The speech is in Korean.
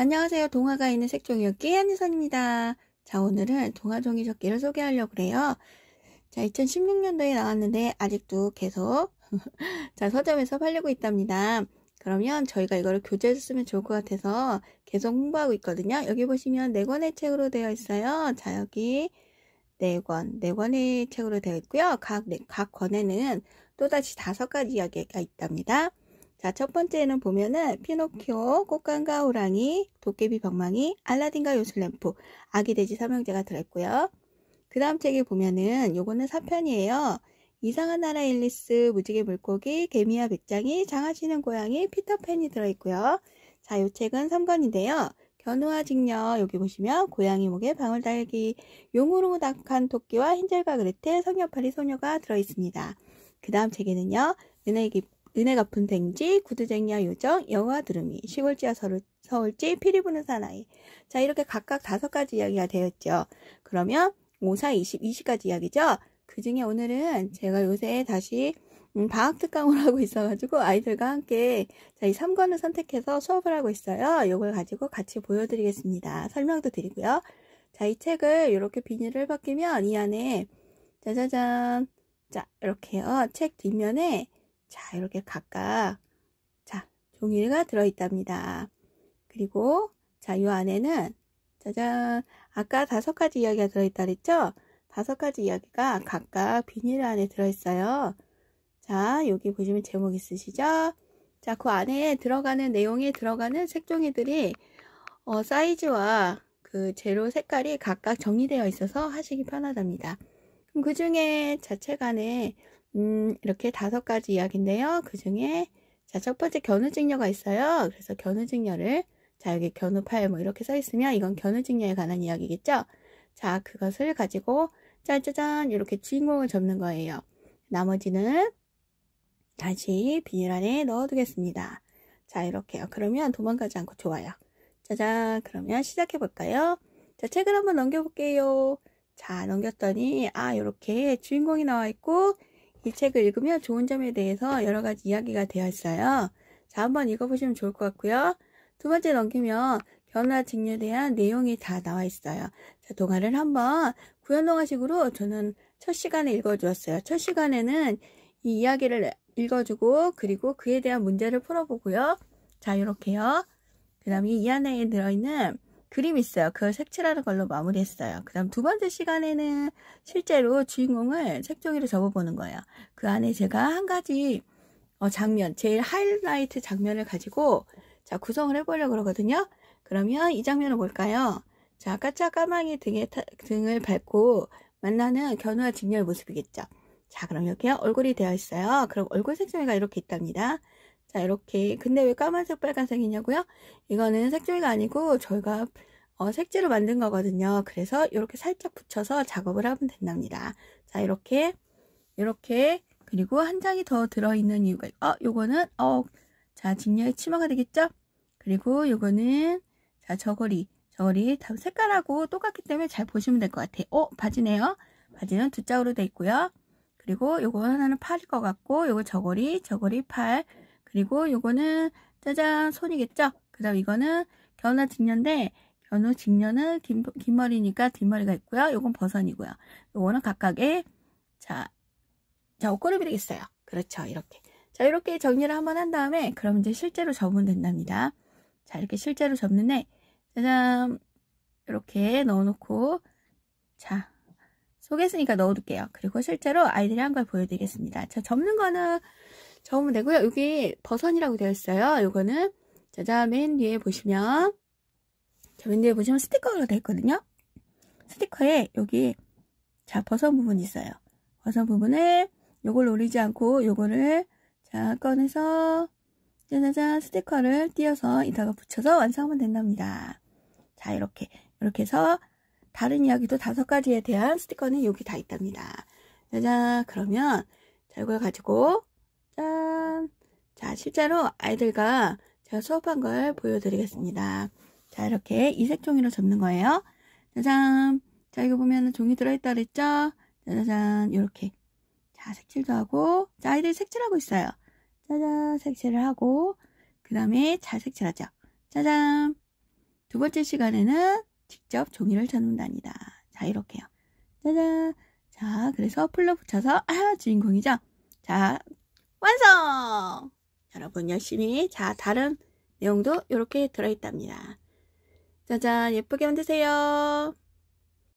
안녕하세요. 동화가 있는 색종이역기 한유선입니다. 자, 오늘은 동화종이 적기를 소개하려고 그래요. 자, 2016년도에 나왔는데 아직도 계속 자, 서점에서 팔리고 있답니다. 그러면 저희가 이거를 교재에서 쓰면 좋을 것 같아서 계속 홍보하고 있거든요. 여기 보시면 4 권의 책으로 되어 있어요. 자, 여기 4 권, 네 권의 책으로 되어 있고요. 각, 네, 각 권에는 또다시 5 가지 이야기가 있답니다. 자, 첫 번째는 보면은 피노키오, 꽃강과 호랑이, 도깨비 방망이, 알라딘과 요술램프, 아기 돼지 삼형제가 들어있고요. 그 다음 책에 보면은 요거는 4편이에요. 이상한 나라 앨리스, 무지개 물고기, 개미와 백장이, 장하시는 고양이, 피터팬이 들어있고요. 자, 요 책은 3권인데요. 견우와 직녀 여기 보시면 고양이 목에 방울 달기, 용으로 닥한 토끼와 흰젤과 그레텔, 성녀파리 소녀가 들어있습니다. 그 다음 책에는요. 은혜 깊 은혜 갚은 댕지, 구두쟁이와 요정, 영화 와 두루미, 시골지와 서울, 서울지, 피리 부는 사나이. 자, 이렇게 각각 다섯 가지 이야기가 되었죠. 그러면 5, 4, 20, 20가지 이야기죠. 그 중에 오늘은 제가 요새 다시 음, 방학특강을 하고 있어가지고 아이들과 함께 자, 이 3권을 선택해서 수업을 하고 있어요. 이걸 가지고 같이 보여드리겠습니다. 설명도 드리고요. 자, 이 책을 이렇게 비닐을 벗기면 이 안에 짜자잔 자, 이렇게요. 책 뒷면에 자, 이렇게 각각 자, 종이가 들어 있답니다. 그리고 자, 요 안에는 짜잔. 아까 다섯 가지 이야기가 들어 있다 그랬죠? 다섯 가지 이야기가 각각 비닐 안에 들어 있어요. 자, 여기 보시면 제목 있으시죠? 자, 그 안에 들어가는 내용에 들어가는 색종이들이 어, 사이즈와 그 재료 색깔이 각각 정리되어 있어서 하시기 편하답니다. 그럼 그 중에 자체 간에 음, 이렇게 다섯 가지 이야기인데요. 그 중에, 자, 첫 번째 견우직녀가 있어요. 그래서 견우직녀를 자, 여기 견우 파일 뭐 이렇게 써 있으면 이건 견우직녀에 관한 이야기겠죠? 자, 그것을 가지고, 짜자잔, 이렇게 주인공을 접는 거예요. 나머지는 다시 비닐 안에 넣어두겠습니다. 자, 이렇게요. 그러면 도망가지 않고 좋아요. 짜잔, 그러면 시작해볼까요? 자, 책을 한번 넘겨볼게요. 자, 넘겼더니, 아, 이렇게 주인공이 나와 있고, 이 책을 읽으면 좋은 점에 대해서 여러 가지 이야기가 되어 있어요. 자, 한번 읽어보시면 좋을 것 같고요. 두 번째 넘기면 변화 직류에 대한 내용이 다 나와 있어요. 자, 동화를 한번 구연동화식으로 저는 첫 시간에 읽어주었어요. 첫 시간에는 이 이야기를 읽어주고 그리고 그에 대한 문제를 풀어보고요. 자, 이렇게요. 그 다음에 이 안에 들어있는 그림 있어요. 그걸 색칠하는 걸로 마무리했어요. 그 다음 두 번째 시간에는 실제로 주인공을 색종이로 접어보는 거예요. 그 안에 제가 한 가지 어, 장면, 제일 하이라이트 장면을 가지고 자 구성을 해보려고 그러거든요. 그러면 이장면을볼까요 자, 까짜 까망이 등에 타, 등을 밟고 만나는 견우와 직녀의 모습이겠죠. 자, 그럼 이렇게 얼굴이 되어 있어요. 그럼 얼굴 색종이가 이렇게 있답니다. 자 이렇게 근데 왜 까만색 빨간색이냐고요? 이거는 색조이가 아니고 저희가 어, 색지로 만든 거거든요. 그래서 이렇게 살짝 붙여서 작업을 하면 된답니다. 자 이렇게 이렇게 그리고 한 장이 더 들어있는 이유가 어 요거는 어자 직녀의 치마가 되겠죠? 그리고 요거는 자 저고리 저고리 다 색깔하고 똑같기 때문에 잘 보시면 될 것 같아요. 어 바지네요. 바지는 두 짝으로 돼 있고요. 그리고 요거 하나는 팔일 것 같고 요거 저고리 저고리 팔 그리고 요거는 짜잔 손이겠죠? 그 다음 이거는 견화 직녀인데 견우 직녀는 긴, 긴 머리니까 뒷머리가 있고요. 요건 버선이고요. 요거는 각각의 자, 자 옷걸음이 되겠어요. 그렇죠. 이렇게. 자 이렇게 정리를 한번 한 다음에 그럼 이제 실제로 접으면 된답니다. 자 이렇게 실제로 접는데 짜잔 이렇게 넣어놓고 자 속에 있으니까 넣어둘게요. 그리고 실제로 아이들이 한 걸 보여드리겠습니다. 자 접는 거는 저으면 되고요. 여기 버선이라고 되어 있어요. 요거는 짜잔 맨 뒤에 보시면 자, 맨 뒤에 보시면 스티커가 되어 있거든요. 스티커에 여기 자 버선 부분이 있어요. 버선 부분에 요걸 노리지 않고 요거를 자 꺼내서 짜자잔 스티커를 띄어서 이따가 붙여서 완성하면 된답니다. 자 이렇게 이렇게 해서 다른 이야기도 다섯 가지에 대한 스티커는 여기 다 있답니다. 짜잔 그러면 자 이걸 가지고 자, 실제로 아이들과 제가 수업한 걸 보여드리겠습니다. 자, 이렇게 이색 종이로 접는 거예요. 짜잔. 자, 이거 보면 종이 들어있다 그랬죠? 짜잔. 이렇게. 자, 색칠도 하고. 자, 아이들 색칠하고 있어요. 짜잔. 색칠을 하고. 그 다음에 잘 색칠하죠. 짜잔. 두 번째 시간에는 직접 종이를 접는다니다 자, 이렇게요. 짜잔. 자, 그래서 풀로 붙여서, 아, 주인공이죠? 자, 완성! 여러분 열심히 자 다른 내용도 이렇게 들어있답니다. 짜잔 예쁘게 만드세요.